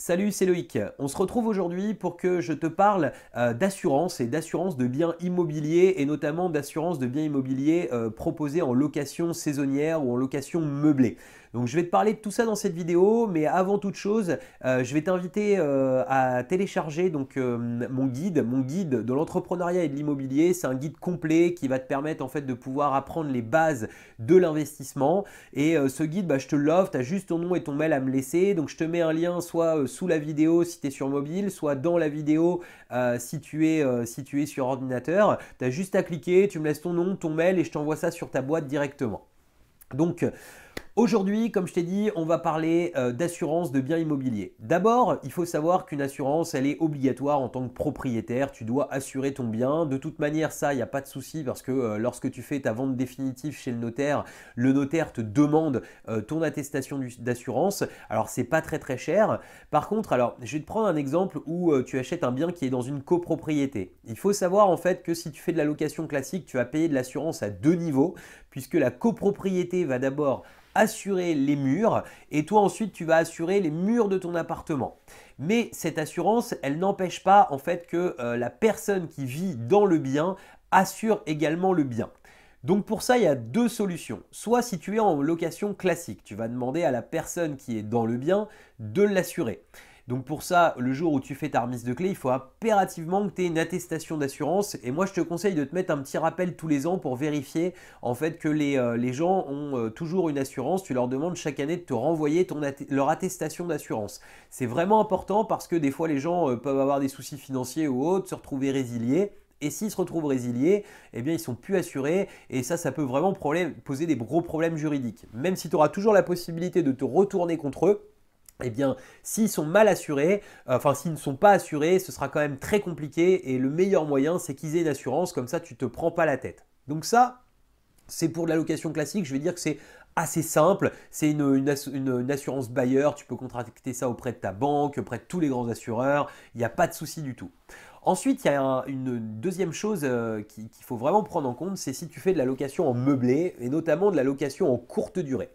Salut, c'est Loïc. On se retrouve aujourd'hui pour que je te parle euh, d'assurance et d'assurance de biens immobiliers et notamment d'assurance de biens immobiliers euh, proposés en location saisonnière ou en location meublée. Donc je vais te parler de tout ça dans cette vidéo, mais avant toute chose, euh, je vais t'inviter euh, à télécharger donc euh, mon guide, mon guide de l'entrepreneuriat et de l'immobilier. C'est un guide complet qui va te permettre en fait de pouvoir apprendre les bases de l'investissement. Et ce guide, bah, je te l'offre, tu as juste ton nom et ton mail à me laisser. Donc je te mets un lien soit sous la vidéo si tu es sur mobile, soit dans la vidéo si, tu es, si sur ordinateur. Tu as juste à cliquer, tu me laisses ton nom, ton mail et je t'envoie ça sur ta boîte directement. Donc, Aujourd'hui, comme je t'ai dit, on va parler euh, d'assurance de biens immobiliers. D'abord, il faut savoir qu'une assurance, elle est obligatoire en tant que propriétaire. Tu dois assurer ton bien. De toute manière, ça, il n'y a pas de souci parce que euh, lorsque tu fais ta vente définitive chez le notaire, le notaire te demande euh, ton attestation d'assurance. Alors, c'est pas très très cher. Par contre, alors, je vais te prendre un exemple où tu achètes un bien qui est dans une copropriété. Il faut savoir en fait que si tu fais de la location classique, tu vas payer de l'assurance à deux niveaux puisque la copropriété va d'abord assurer les murs et toi ensuite tu vas assurer les murs de ton appartement. Mais cette assurance, elle n'empêche pas en fait que euh, la personne qui vit dans le bien assure également le bien. Donc pour ça, il y a deux solutions. Soit si tu es en location classique, tu vas demander à la personne qui est dans le bien de l'assurer. Donc pour ça, le jour où tu fais ta remise de clé, il faut impérativement que tu aies une attestation d'assurance. Et moi, je te conseille de te mettre un petit rappel tous les ans pour vérifier en fait que les, euh, gens ont euh, toujours une assurance. Tu leur demandes chaque année de te renvoyer leur attestation d'assurance. C'est vraiment important parce que des fois, les gens euh, peuvent avoir des soucis financiers ou autres, se retrouver résiliés. Et s'ils se retrouvent résiliés, eh bien ils sont plus assurés et ça, ça peut vraiment poser des gros problèmes juridiques. Même si tu auras toujours la possibilité de te retourner contre eux, eh bien, s'ils sont mal assurés, euh, enfin s'ils ne sont pas assurés, ce sera quand même très compliqué et le meilleur moyen, c'est qu'ils aient une assurance, comme ça tu ne te prends pas la tête. Donc ça, c'est pour de location classique, je vais dire que c'est assez simple, c'est une, assurance bailleur, tu peux contracter ça auprès de ta banque, auprès de tous les grands assureurs, il n'y a pas de souci du tout. Ensuite, il y a une deuxième chose euh, qu'il faut vraiment prendre en compte, c'est si tu fais de la location en meublé, et notamment de la location en courte durée.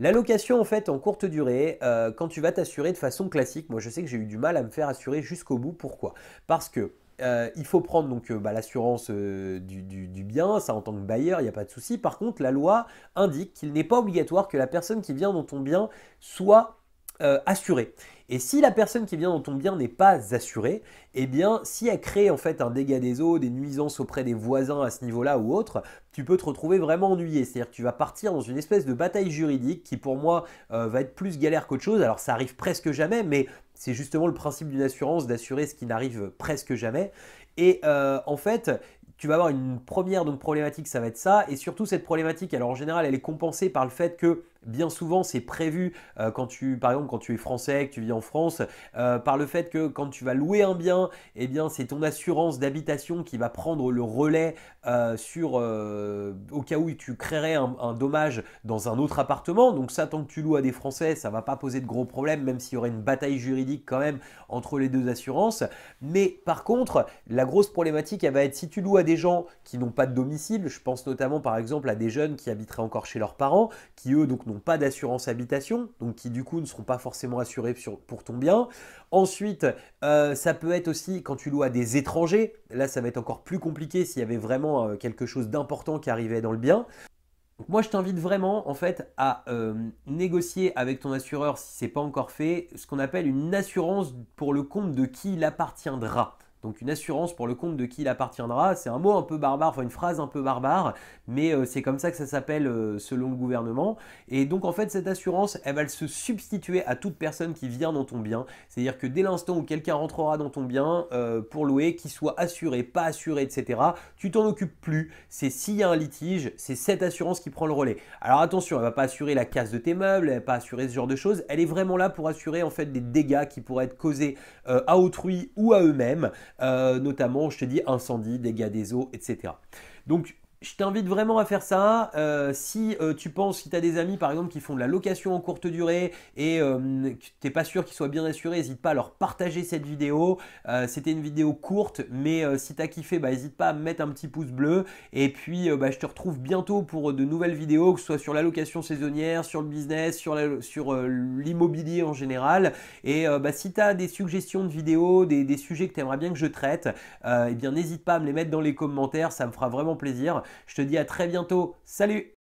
L'allocation en fait en courte durée, euh, quand tu vas t'assurer de façon classique, moi je sais que j'ai eu du mal à me faire assurer jusqu'au bout. Pourquoi Parce que euh, il faut prendre donc euh, bah, l'assurance du, du, bien, ça en tant que bailleur, il n'y a pas de souci. Par contre, la loi indique qu'il n'est pas obligatoire que la personne qui vient dans ton bien soit euh, assuré Et si la personne qui vient dans ton bien n'est pas assurée, eh bien, si elle crée en fait un dégât des eaux, des nuisances auprès des voisins à ce niveau-là ou autre, tu peux te retrouver vraiment ennuyé. C'est-à-dire que tu vas partir dans une espèce de bataille juridique qui, pour moi, euh, va être plus galère qu'autre chose. Alors, ça arrive presque jamais, mais c'est justement le principe d'une assurance d'assurer ce qui n'arrive presque jamais. Et euh, en fait, tu vas avoir une première donc, problématique, ça va être ça. Et surtout, cette problématique, alors en général, elle est compensée par le fait que Bien souvent, c'est prévu euh, quand tu, par exemple, quand tu es français, que tu vis en France, euh, par le fait que quand tu vas louer un bien, eh bien, c'est ton assurance d'habitation qui va prendre le relais euh, sur, au cas où tu créerais un, dommage dans un autre appartement. Donc ça, tant que tu loues à des Français, ça va pas poser de gros problèmes, même s'il y aurait une bataille juridique quand même entre les deux assurances. Mais par contre, la grosse problématique, elle va être si tu loues à des gens qui n'ont pas de domicile. Je pense notamment, par exemple, à des jeunes qui habiteraient encore chez leurs parents, qui eux donc pas d'assurance habitation, donc qui du coup ne seront pas forcément assurés sur, pour ton bien. Ensuite, euh, ça peut être aussi quand tu loues à des étrangers. Là, ça va être encore plus compliqué s'il y avait vraiment euh, quelque chose d'important qui arrivait dans le bien. moi, je t'invite vraiment en fait à euh, négocier avec ton assureur si ce n'est pas encore fait, ce qu'on appelle une assurance pour le compte de qui il appartiendra. Donc une assurance pour le compte de qui il appartiendra, c'est un mot un peu barbare, enfin une phrase un peu barbare, mais euh, c'est comme ça que ça s'appelle euh, selon le gouvernement. Et donc en fait cette assurance, elle va se substituer à toute personne qui vient dans ton bien. C'est-à-dire que dès l'instant où quelqu'un rentrera dans ton bien euh, pour louer, qu'il soit assuré, pas assuré, etc., tu t'en occupes plus. C'est s'il y a un litige, c'est cette assurance qui prend le relais. Alors attention, elle ne va pas assurer la casse de tes meubles, elle va pas assurer ce genre de choses. Elle est vraiment là pour assurer en fait des dégâts qui pourraient être causés à autrui ou à eux-mêmes. Euh, notamment, je te dis, incendie, dégâts des eaux, etc. Donc, je t'invite vraiment à faire ça. Euh, si euh, tu penses, si tu as des amis par exemple qui font de la location en courte durée et euh, que tu n'es pas sûr qu'ils soient bien assurés, n'hésite pas à leur partager cette vidéo. C'était une vidéo courte, mais si tu as kiffé, n'hésite bah, pas à mettre un petit pouce bleu. Et puis, bah, je te retrouve bientôt pour de nouvelles vidéos, que ce soit sur la location saisonnière, sur le business, sur l'immobilier en général. Et bah, si tu as des suggestions de vidéos, des, sujets que tu aimerais bien que je traite, eh bien n'hésite pas à me les mettre dans les commentaires, ça me fera vraiment plaisir. Je te dis à très bientôt. Salut